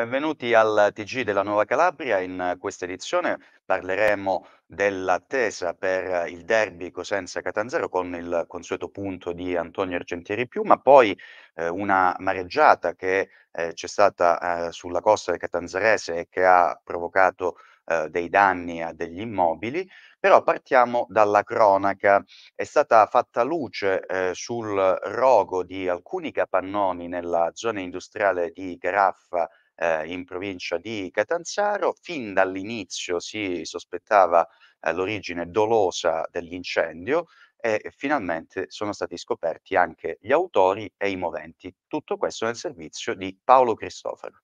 Benvenuti al TG della Nuova Calabria. In questa edizione parleremo dell'attesa per il derby Cosenza-Catanzaro con il consueto punto di Antonio Argentieri più, ma poi eh, una mareggiata che eh, c'è stata eh, sulla costa del Catanzarese e che ha provocato eh, dei danni a degli immobili, però partiamo dalla cronaca. È stata fatta luce eh, sul rogo di alcuni capannoni nella zona industriale di Garaffa eh, in provincia di Catanzaro. Fin dall'inizio si sospettava eh, l'origine dolosa dell'incendio e finalmente sono stati scoperti anche gli autori e i moventi. Tutto questo nel servizio di Paolo Cristoforo.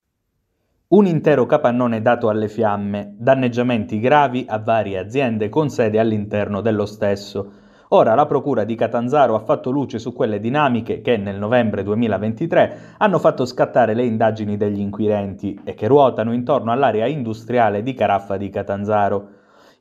Un intero capannone dato alle fiamme, danneggiamenti gravi a varie aziende con sede all'interno dello stesso Ora la Procura di Catanzaro ha fatto luce su quelle dinamiche che nel novembre 2023 hanno fatto scattare le indagini degli inquirenti e che ruotano intorno all'area industriale di Caraffa di Catanzaro.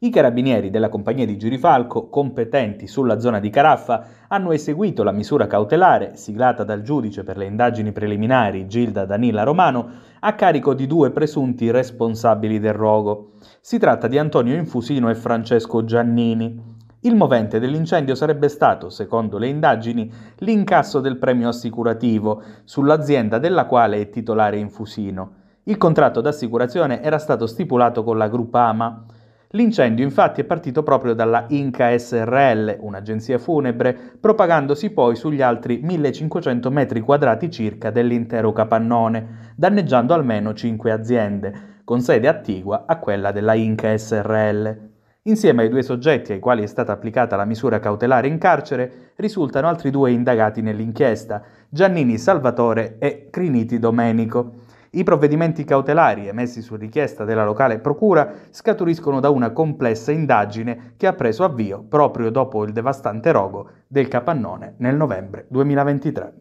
I carabinieri della compagnia di Girifalco, competenti sulla zona di Caraffa, hanno eseguito la misura cautelare siglata dal giudice per le indagini preliminari Gilda Danila Romano a carico di due presunti responsabili del rogo. Si tratta di Antonio Infusino e Francesco Giannini. Il movente dell'incendio sarebbe stato, secondo le indagini, l'incasso del premio assicurativo sull'azienda della quale è titolare Infusino. Il contratto d'assicurazione era stato stipulato con la Gruppama. L'incendio infatti è partito proprio dalla Inca SRL, un'agenzia funebre, propagandosi poi sugli altri 1500 metri quadrati circa dell'intero capannone, danneggiando almeno 5 aziende, con sede attigua a quella della Inca SRL. Insieme ai due soggetti ai quali è stata applicata la misura cautelare in carcere, risultano altri due indagati nell'inchiesta, Giannini Salvatore e Criniti Domenico. I provvedimenti cautelari emessi su richiesta della locale procura scaturiscono da una complessa indagine che ha preso avvio proprio dopo il devastante rogo del capannone nel novembre 2023.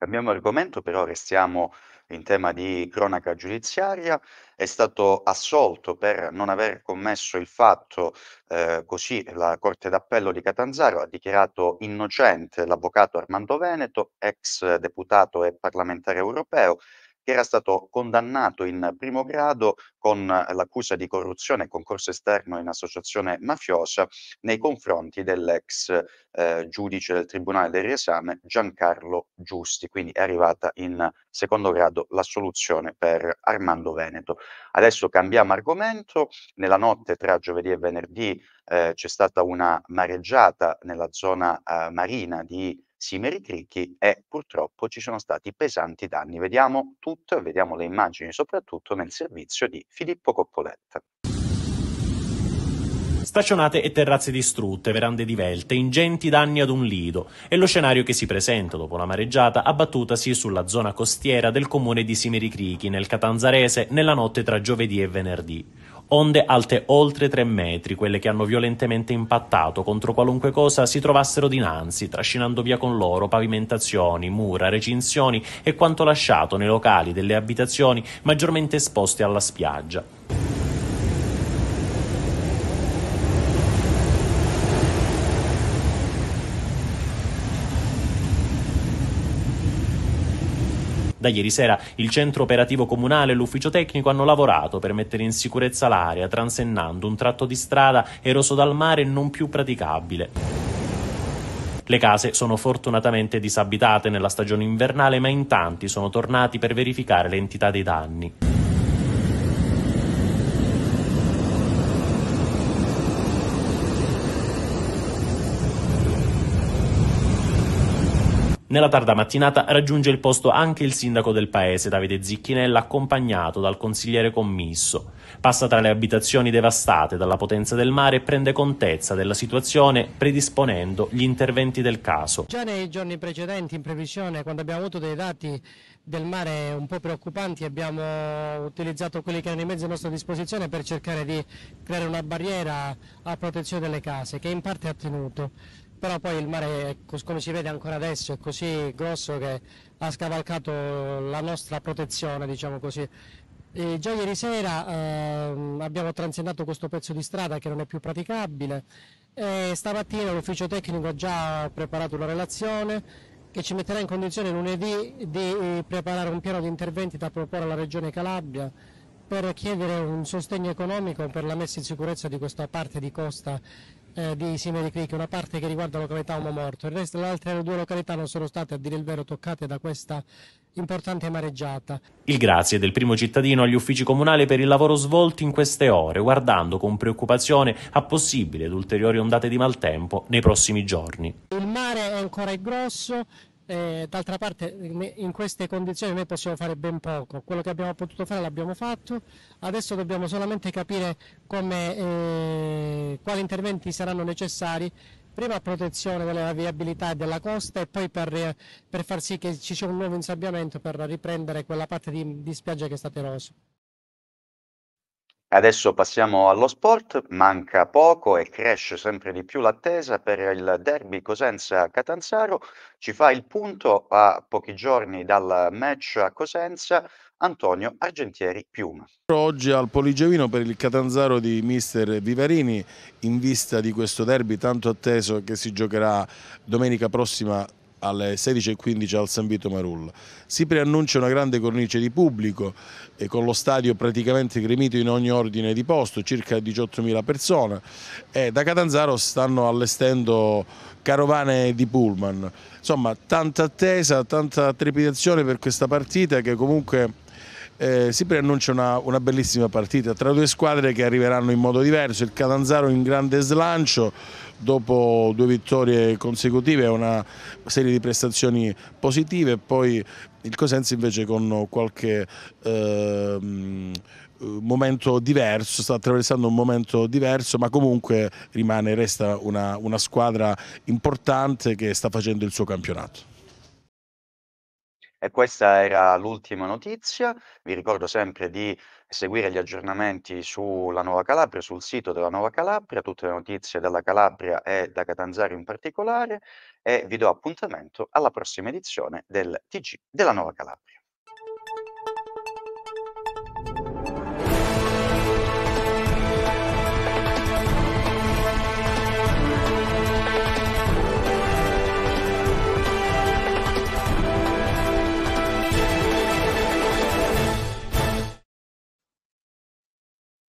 Cambiamo argomento, però restiamo in tema di cronaca giudiziaria. È stato assolto per non aver commesso il fatto, eh, così la Corte d'Appello di Catanzaro ha dichiarato innocente l'avvocato Armando Veneto, ex deputato e parlamentare europeo, che era stato condannato in primo grado con l'accusa di corruzione e concorso esterno in associazione mafiosa nei confronti dell'ex eh, giudice del Tribunale del Riesame Giancarlo Giusti. Quindi è arrivata in secondo grado la soluzione per Armando Veneto. Adesso cambiamo argomento. Nella notte tra giovedì e venerdì eh, c'è stata una mareggiata nella zona eh, marina di simili ricricchi e purtroppo ci sono stati pesanti danni. Vediamo tutto, e vediamo le immagini soprattutto nel servizio di Filippo Coppoletta. Staccionate e terrazze distrutte, verande divelte, ingenti danni ad un lido. È lo scenario che si presenta dopo la mareggiata abbattutasi sulla zona costiera del comune di Simericrichi, nel Catanzarese, nella notte tra giovedì e venerdì. Onde alte oltre tre metri, quelle che hanno violentemente impattato contro qualunque cosa si trovassero dinanzi, trascinando via con loro pavimentazioni, mura, recinzioni e quanto lasciato nei locali delle abitazioni maggiormente esposte alla spiaggia. Da ieri sera il centro operativo comunale e l'ufficio tecnico hanno lavorato per mettere in sicurezza l'area, transennando un tratto di strada eroso dal mare non più praticabile. Le case sono fortunatamente disabitate nella stagione invernale, ma in tanti sono tornati per verificare l'entità dei danni. Nella tarda mattinata raggiunge il posto anche il sindaco del paese, Davide Zicchinella, accompagnato dal consigliere commisso. Passa tra le abitazioni devastate dalla potenza del mare e prende contezza della situazione predisponendo gli interventi del caso. Già nei giorni precedenti, in previsione, quando abbiamo avuto dei dati del mare un po' preoccupanti, abbiamo utilizzato quelli che erano i mezzi a nostra disposizione per cercare di creare una barriera a protezione delle case, che in parte ha tenuto però poi il mare, ecco, come si vede ancora adesso, è così grosso che ha scavalcato la nostra protezione, diciamo così. E già ieri sera ehm, abbiamo transitato questo pezzo di strada che non è più praticabile e stamattina l'ufficio tecnico ha già preparato una relazione che ci metterà in condizione lunedì di preparare un piano di interventi da proporre alla Regione Calabria per chiedere un sostegno economico per la messa in sicurezza di questa parte di costa eh, di Simone Creek, una parte che riguarda la località Uomo Morto, il resto delle altre due località non sono state a dire il vero toccate da questa importante mareggiata. Il grazie del primo cittadino agli uffici comunali per il lavoro svolto in queste ore, guardando con preoccupazione a possibili ed ulteriori ondate di maltempo nei prossimi giorni. Il mare è ancora grosso, eh, d'altra parte in queste condizioni noi possiamo fare ben poco, quello che abbiamo potuto fare l'abbiamo fatto, adesso dobbiamo solamente capire come, eh, quali interventi saranno necessari prima a protezione della viabilità e della costa e poi per, eh, per, far sì che ci sia un nuovo insabbiamento per riprendere quella parte di, di spiaggia che è stata erosa. Adesso passiamo allo sport, manca poco e cresce sempre di più l'attesa per il derby Cosenza-Catanzaro, ci fa il punto a pochi giorni dal match a Cosenza Antonio Argentieri Piuma. Oggi al Poligevino per il Catanzaro di mister Vivarini in vista di questo derby tanto atteso che si giocherà domenica prossima alle 16.15 al San Vito Marulla. Si preannuncia una grande cornice di pubblico eh, con lo stadio praticamente gremito in ogni ordine di posto, circa 18.000 persone e da Catanzaro stanno allestendo carovane di pullman. Insomma, tanta attesa, tanta trepidazione per questa partita che comunque... Eh, si preannuncia una, una, bellissima partita tra due squadre che arriveranno in modo diverso, il Catanzaro in grande slancio, dopo due vittorie consecutive è una serie di prestazioni positive poi il Cosenza invece con qualche eh, momento diverso, sta attraversando un momento diverso ma comunque rimane, resta una, una squadra importante che sta facendo il suo campionato. E questa era l'ultima notizia, vi ricordo sempre di seguire gli aggiornamenti sulla Nuova Calabria, sul sito della Nuova Calabria, tutte le notizie dalla Calabria e da Catanzaro in particolare e vi do appuntamento alla prossima edizione del TG della Nuova Calabria.